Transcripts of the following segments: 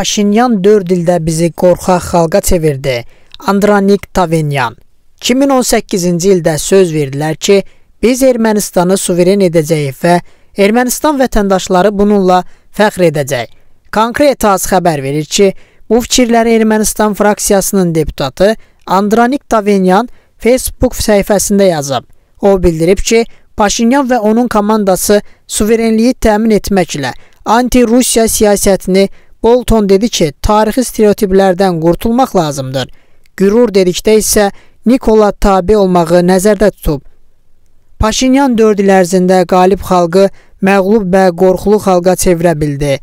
Paşinyan 4 ildə bizi qorxaq xalqa çevirdi. Andranik Tavenyan 2018-ci ildə söz verdilər ki, biz Ermənistanı suveren edəcəyik və Ermənistan vətəndaşları bununla fəxr edəcək. Konkret az xəbər verir ki, bu fikirləri Ermənistan fraksiyasının deputatı Andranik Tavenyan Facebook səhifəsində yazıb. O bildirib ki, Paşinyan və onun komandası suverenliyi təmin etməklə anti-Rusiya siyasətini Bolton dedi ki, tarixi stereotiplərdən qurtulmaq lazımdır. Qürur dedikdə isə Nikola tabi olmağı nəzərdə tutub. Paşinyan 4 il ərzində qalib xalqı məğlub və qorxulu xalqa çevirə bildi.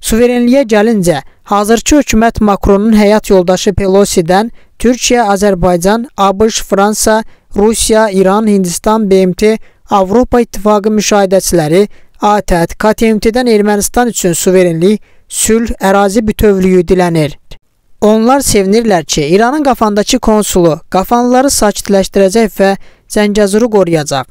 Suverenliyə gəlincə, hazırki hökumət Makronun həyat yoldaşı Pelosi'dən Türkiyə, Azərbaycan, ABŞ, Fransa, Rusiya, İran, Hindistan, BMT, Avropa İttifaqı müşahidəçiləri, ATƏT, KTMT-dən Ermənistan üçün suverenlik sülh, ərazi bütövlüyü dilənir. Onlar sevinirlər ki, İranın Qafandakı konsulu Qafanlıları sakitləşdirəcək və Zəngəzuru qoruyacaq.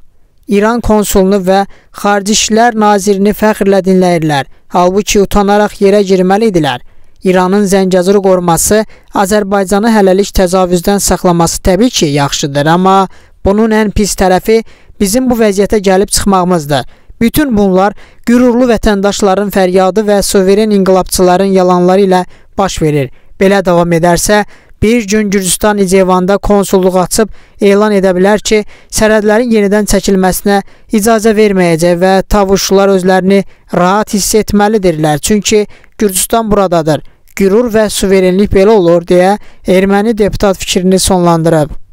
İran konsulunu və Xarici İşlər nazirini fəxrlə dinləyirlər, halbuki utanaraq yerə girməli idilər. İranın Zəngəzuru qoruması Azərbaycanı hələlik təcavüzdən saxlaması təbii ki, yaxşıdır, amma bunun ən pis tərəfi bizim bu vəziyyətə gəlib çıxmağımızdır. Bütün bunlar qürurlu vətəndaşların fəryadı və suveren inqilabçıların yalanları ilə baş verir. Belə davam edərsə, bir gün Gürcüstan İcevanda konsulluq açıb elan edə bilər ki, sərhədlərin yenidən çəkilməsinə icazə verməyəcək və tavuşlar özlərini rahat hiss etməlidirlər. Çünki Gürcüstan buradadır. Qürur və suverenlik belə olur deyə erməni deputat fikrini sonlandırıb.